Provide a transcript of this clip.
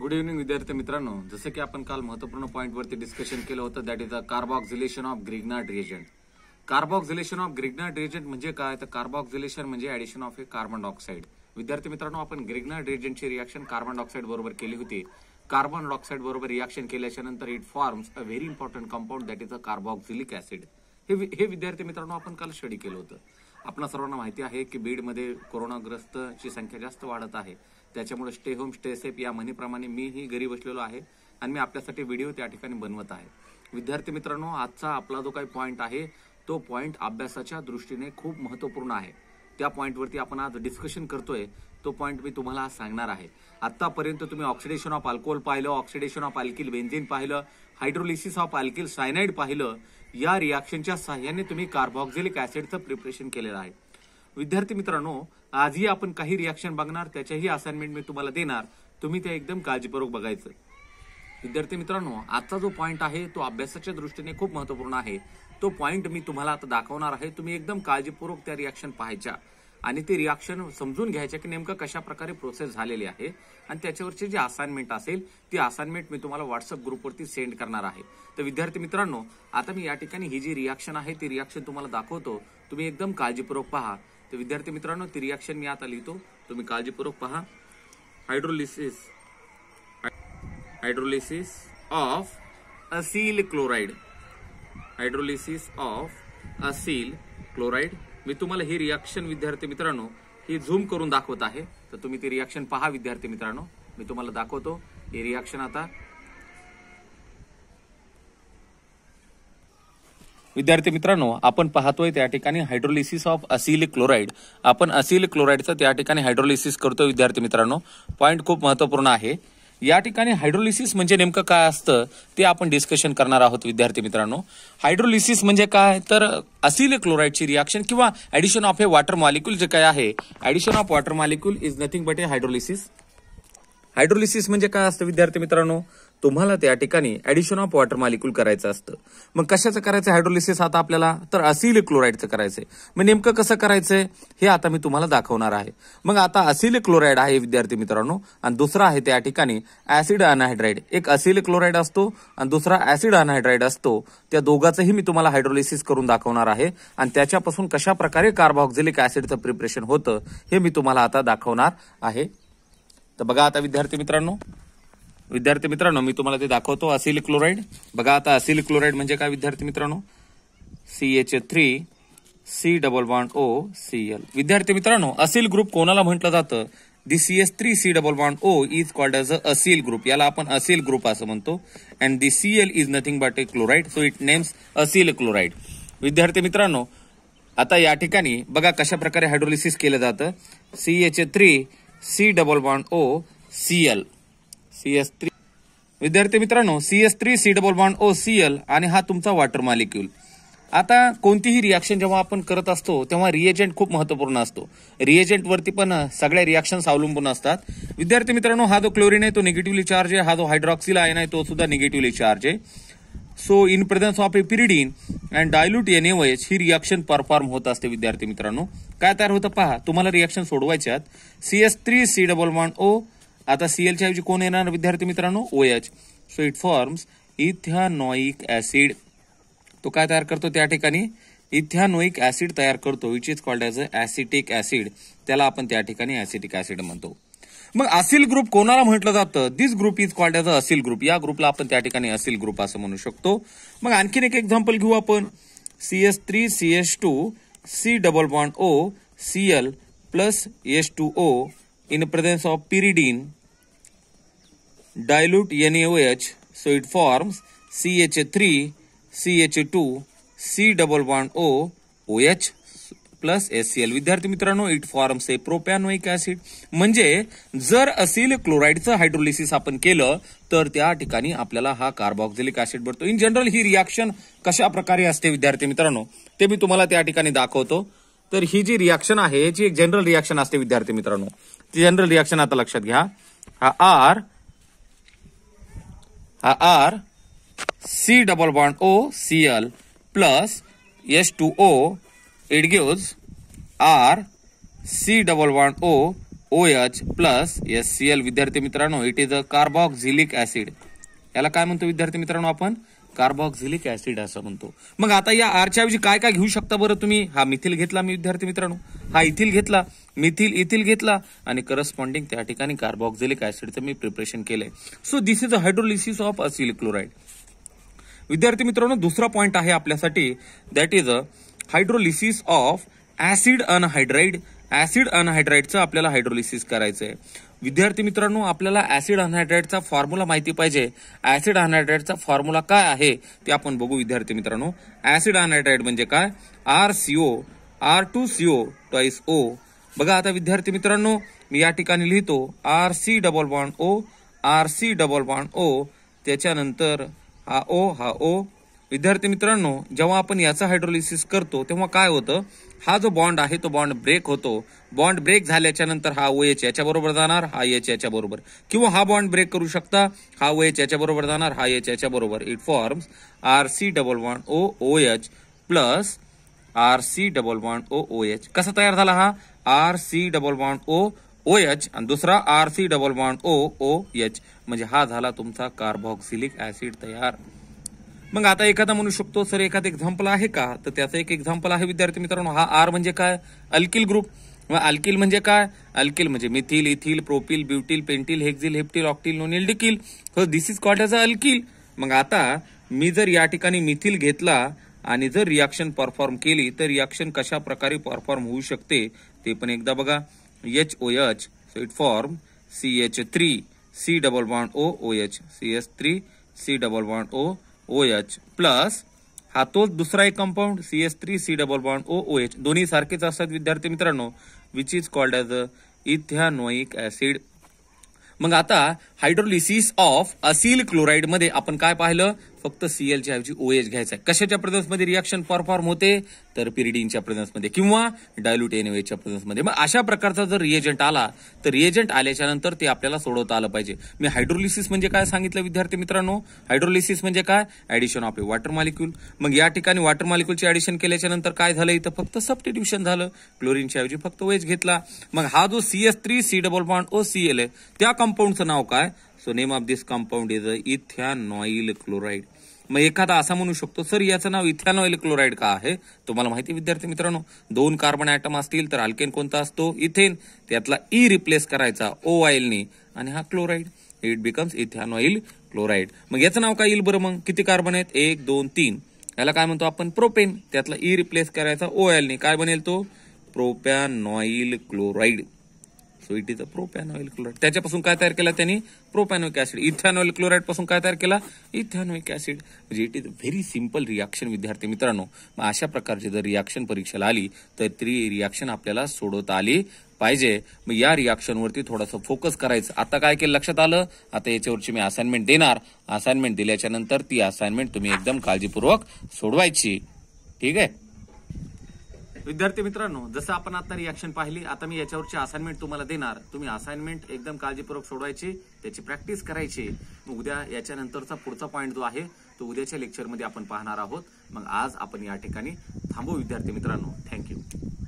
good evening विद्यार्थी मित्रांनो जसं की आपण काल महत्वपूर्ण पॉईंटवरती डिस्कशन केलं होतं that is the carboxylation of Grignard reagent carboxylation of Grignard reagent म्हणजे काय तर कार्बॉक्झिलेशन म्हणजे addition of a carbon dioxide विद्यार्थी मित्रांनो आपण ग्रिग्नाट रिएजंटची रिॲक्शन कार्बन डायऑक्साइड बरोबर केली होती कार्बन डायऑक्साइड बरोबर रिॲक्शन केल्याच्या नंतर it forms a very important compound that is a carboxylic acid हे विद्यार्थी मित्रांनो आपण काल स्टडी केलं होतं आपणा सर्वांना माहिती आहे की बीडमध्ये कोरोनाग्रस्तची संख्या जास्त वाढत आहे त्याच्यामुळे स्टे होम स्टे सेफ या म्हणीप्रमाणे मीही घरी बसलेलो आहे आणि मी आपल्यासाठी व्हिडिओ त्या ठिकाणी बनवत आहे विद्यार्थी मित्रांनो आजचा आपला जो काही पॉईंट आहे तो पॉईंट अभ्यासाच्या दृष्टीने खूप महत्त्वपूर्ण आहे त्या पॉईंटवरती आपण आज डिस्कशन करतोय तो पॉईंट मी तुम्हाला आज सांगणार आहे आतापर्यंत तुम्ही ऑक्सिडेशन ऑफ अल्कोहोल पाहिलं ऑक्सिडेशन ऑफ अल्किल बेंझिन पाहिलं हायड्रोलिसिस ऑफ अल्किल सायनाइड पाहिलं या रिॲक्शनच्या साह्याने तुम्ही कार्बॉक्झिलिक ऍसिडचं प्रिपरेशन केलेलं आहे विद्यार्थी मित्रांनो आजही आपण काही रिॲक्शन बघणार त्याच्याही असाइनमेंट मी तुम्हाला देणार तुम्ही ते एकदम काळजीपूर्वक बघायचं विद्यार्थी मित्रांनो आजचा जो पॉईंट आहे तो अभ्यासाच्या दृष्टीने खूप महत्वपूर्ण आहे तो पॉईंट मी तुम्हाला आता दाखवणार आहे तुम्ही एकदम काळजीपूर्वक त्या रिॲक्शन पाहायच्या आणि ते रिॲक्शन समजून घ्यायच्या की नेमकं कशा प्रकारे प्रोसेस झालेली आहे आणि त्याच्यावरची जी असाइनमेंट असेल ती असाइनमेंट मी तुम्हाला व्हॉट्सअप ग्रुपवरती सेंड करणार आहे तर विद्यार्थी मित्रांनो आता मी या ठिकाणी ही जी रिॲक्शन आहे ती रिॲक्शन तुम्हाला दाखवतो तुम्ही एकदम काळजीपूर्वक पहा तर विद्यार्थी मित्रांनो ती रिॲक्शन मी आता लिहितो तुम्ही काळजीपूर्वक पहा hydrolysis hydrolysis of acyl chloride hydrolysis of acyl chloride मी तुम्हाला ही रिॲक्शन विद्यार्थी मित्रांनो ही झूम करून दाखवत आहे तर तुम्ही ती रिॲक्शन पहा विद्यार्थी मित्रांनो मी तुम्हाला दाखवतो ही रिॲक्शन आता विद्यार्थी मित्रांनो आपण पाहतोय त्या ठिकाणी हायड्रोलिसिस ऑफ असिल क्लोराईड आपण असिल क्लोराईडचं त्या ठिकाणी हायड्रोलिसिस करतोय विद्यार्थी मित्रांनो पॉईंट खूप महत्वपूर्ण आहे या ठिकाणी हायड्रोलिसिस म्हणजे नेमकं काय असतं ते आपण डिस्कशन करणार आहोत विद्यार्थी मित्रांनो हायड्रोलिसिस म्हणजे काय तर असिल क्लोराईडची रिॲक्शन किंवा addition of a water molecule जे काय आहे addition of water molecule is nothing but a hydrolysis hydrolysis म्हणजे काय असतं विद्यार्थी मित्रांनो तुम्हाला त्या ठिकाणी ऍडिशन ऑफ वॉटर मालिक्यूल करायचं असतं मग कशाचं करायचं हायड्रोलिसिस आता आपल्याला तर असिल क्लोराईडचं करायचंय मग नेमकं कसं करायचंय हे आता मी तुम्हाला दाखवणार आहे मग आता असिल क्लोराईड आहे विद्यार्थी मित्रांनो आणि दुसरा आहे त्या ठिकाणी ऍसिड अनहायड्राईड एक असिल क्लोराईड असतो आणि दुसरा ऍसिड अनहायड्राईड असतो त्या दोघांचंही मी तुम्हाला हायड्रोलिसिस करून दाखवणार आहे आणि त्याच्यापासून कशा प्रकारे कार्बोक्झिलिक ऍसिडचं प्रिपरेशन होतं हे मी तुम्हाला आता दाखवणार आहे तर बघा आता विद्यार्थी मित्रांनो विद्यार्थी मित्रांनो मी तुम्हाला ते दाखवतो असिल क्लोराईड बघा आता असिल क्लोराईड म्हणजे काय विद्यार्थी मित्रांनो C H three C double one O C L विद्यार्थी मित्रांनो असिल ग्रुप कोणाला म्हटलं जातं the C S three C double one O is called as a acyl group याला आपण असिल ग्रुप असं म्हणतो and the C L is nothing but a chloride so it names acyl chloride विद्यार्थी मित्रांनो आता या ठिकाणी बघा कशा प्रकारे हायड्रोलिसिस केलं जातं C H three C double one O C L C S three विद्यार्थी मित्रांनो C S three C double bond O C L आणि हा तुमचा वॉटर मॉलिक्युल आता कोणतीही रिॲक्शन जेव्हा आपण करत असतो तेव्हा रिएजंट खूप महत्वपूर्ण असतो रिएजंटवरती पण सगळ्या रिॲक्शन्स अवलंबून असतात विद्यार्थी मित्रांनो हा जो क्लोरीन आहे तो निगेटिव्हली चार्ज आहे हा जो हायड्रॉक्सिल आयन आहे तो सुद्धा निगेटिव्हली चार्ज आहे so in presence of a pyridine and dilute NaOH ही रिॲक्शन परफॉर्म होत असते विद्यार्थी मित्रांनो काय तयार होतं पहा तुम्हाला रिॲक्शन सोडवायच्यात C S three C double one O आता सीएलच्या ऐवजी कोण येणार विद्यार्थी मित्रांनो O H so it forms ethanoic acid तो काय तयार करतो त्या ठिकाणी इथ्यानोईक ऍसिड तयार करतो which is called as a acid त्याला आपण त्या ठिकाणी ऍसिटिक ऍसिड म्हणतो मग असिल ग्रुप कोणाला म्हटलं जातं this group is called as a acyl group या ग्रुपला आपण त्या ठिकाणी असिल ग्रुप असं म्हणू शकतो मग आणखीन एक एक्झाम्पल घेऊ आपण C S three C S two C double bond O C L plus S two O in presence of pyridine dilute NaOH so it forms CH3, C C double bond O OH plus S C L विद्यार्थी मित्रांनो it forms a propanoic acid म्हणजे जर Aseel क्लोराईडचं hydrolysis आपण केलं तर त्या ठिकाणी आपल्याला हा कार्बॉक्झिलिक ऍसिड भरतो इन जनरल ही रिॲक्शन कशा प्रकारे असते विद्यार्थी मित्रांनो ते मी तुम्हाला त्या ठिकाणी दाखवतो तर ही जी रिॲक्शन आहे जी एक जनरल रिॲक्शन असते विद्यार्थी मित्रांनो ती जनरल रिॲक्शन आता लक्षात घ्या हा R R C double O L plus S two O it gives R C double one O O H plus S C L विद्यार्थी मित्रांनो it is a carboxylic acid याला काय म्हणतो विद्यार्थी मित्रांनो आपण कार्बॉक्झिलिक ऍसिड असं म्हणतो मग आता या आरच्या ऐवजी काय काय घेऊ शकता बरं तुम्ही हा मिथिल घेतला मी विद्यार्थी मित्रांनो हा इथिल घेतला मिथिल इथिल घेतला आणि करस्पॉन्डिंग त्या ठिकाणी कार्बॉक्झिलिक ऍसिडचं मी प्रिपरेशन केलंय so this is a hydrolysis of acyl chloride विद्यार्थी मित्रांनो दुसरा पॉईंट आहे आपल्यासाठी that is a hydrolysis of acid anhydride acid अनहायड्राईडचं आपल्याला हायड्रोलिसिस करायचं आहे विद्यार्थी मित्रांनो आपल्याला ऍसिड अनहायड्राईडचा फॉर्म्युला माहिती पाहिजे ऍसिड अनहायड्रेटचा फॉर्म्युला काय आहे ते आपण बघू विद्यार्थी मित्रांनो ऍसिड अनहायड्राईड म्हणजे काय R CO R two C O twice O बघा आता विद्यार्थी मित्रांनो मी या ठिकाणी लिहितो R C double one O R C double one O त्याच्यानंतर हा ओ हा ओ विद्यार्थी मित्रांनो जेव्हा आपण याचा हायड्रोलिसिस करतो तेव्हा काय होतं हा जो बॉन्ड आहे तो बॉन्ड ब्रेक होतो बॉन्ड ब्रेक झाल्याच्या नंतर हा ओ एच याच्याबरोबर जाणार हा एच याच्याबरोबर किंवा हा बॉन्ड ब्रेक करू शकता हा ओ एच याच्याबरोबर जाणार हा एच याच्याबरोबर it forms R C double one O O H plus R C double one O O H कसा तयार झाला हा R C double one O O H आणि दुसरा R C double one O O H म्हणजे हा झाला तुमचा कार्बोक्सिलिक ऍसिड तयार मग आता एखादा म्हणू शकतो सर एखादं एक्झाम्पल आहे का तर त्याचा एक एक्झाम्पल आहे विद्यार्थी मित्रांनो हा आर म्हणजे काय अल्किल ग्रुप मग अल्किल म्हणजे काय अल्किल म्हणजे methyl ethyl propyl butyl pentyl hexyl heptyl octyl nonyl decyl this is called as a alkyl मग आता मी जर या ठिकाणी मिथिल घेतला आणि जर रिॲक्शन परफॉर्म केली तर रिॲक्शन कशा प्रकारे परफॉर्म होऊ शकते ते पण एकदा बघा H O H so it form C H three C double one O O H C H three C double one O O H plus हा तोच दुसरा एक compound C S three C double one O O H दोन्ही सारखेच असतात विद्यार्थी मित्रांनो which is called as a ethanoic acid मग आता हायड्रोलिसिस ऑफ असिल क्लोराईडमध्ये आपण काय पाहिलं फक्त सीएलच्या ऐवजी ओएच घ्यायचा आहे कशाच्या प्रेझन्समध्ये रिॲक्शन परफॉर्म होते तर पिरिडीनच्या प्रेझन्समध्ये किंवा डायल्यूट एनओएच्या प्रेझन्समध्ये मग अशा प्रकारचा जर रिएजंट आला तर रिएजंट आल्याच्या नंतर ते आपल्याला सोडवता आलं पाहिजे मी हायड्रोलिसिस म्हणजे काय सांगितलं विद्यार्थी मित्रांनो हायड्रोलिसिस म्हणजे काय addition of a water molecule मग या ठिकाणी वॉटर ची ऍडिशन केल्याच्या नंतर काय झालं इथं फक्त सबस्टिट्युशन झालं क्लोरीनच्या ऐवजी फक्त ओएच घेतला मग हा जो सीएस थ्री सी डबल वॉन ओ सी एल आहे त्या कंपाऊंडचं नाव काय so name of this compound is ethanoyl chloride मग एखादा असा म्हणू शकतो सर याचं नाव इथॅनॉइल क्लोराईड का आहे तुम्हाला माहिती विद्यार्थी मित्रांनो दोन कार्बन आयटम असतील तर अल्केन कोणता असतो इथेन त्यातला ई e रिप्लेस करायचा ओ ऑइलने आणि हा chloride it becomes ethanoyl chloride मग याचं नाव काय येईल बरं मग किती कार्बन आहेत एक दोन तीन याला काय म्हणतो आपण प्रोपेन त्यातला ई e रिप्लेस करायचा ओ ऑइलने काय बनेल तो propanoyl chloride so it is a propanoyl chloride त्याच्यापासून काय तयार केला त्यांनी प्रोपॅनोइक ऍसिड इथॅनॉइल क्लोराईड पासून काय तयार केला इथॅनॉइक ऍसिड म्हणजे it is a very simple reaction विद्यार्थी मित्रांनो मग अशा प्रकारची जर रिॲक्शन परीक्षेला आली तर ती रिॲक्शन आपल्याला सोडवता आली पाहिजे मग या रिॲक्शनवरती थोडासा फोकस करायचं आता काय केलं लक्षात आलं आता याच्यावरची मी असाइनमेंट देणार असाइनमेंट दिल्याच्या नंतर ती असाइनमेंट तुम्ही एकदम काळजीपूर्वक सोडवायची ठीक आहे विद्यार्थी मित्रांनो जसं आपण आता रिॲक्शन पाहिली आता मी याच्यावरची असाइनमेंट तुम्हाला देणार तुम्ही असाइनमेंट एकदम काळजीपूर्वक सोडवायची त्याची प्रॅक्टिस करायची मग उद्या याच्यानंतरचा पुढचा पॉईंट जो आहे तो उद्याच्या लेक्चरमध्ये आपण पाहणार आहोत मग आज आपण या ठिकाणी थांबू विद्यार्थी मित्रांनो थँक्यू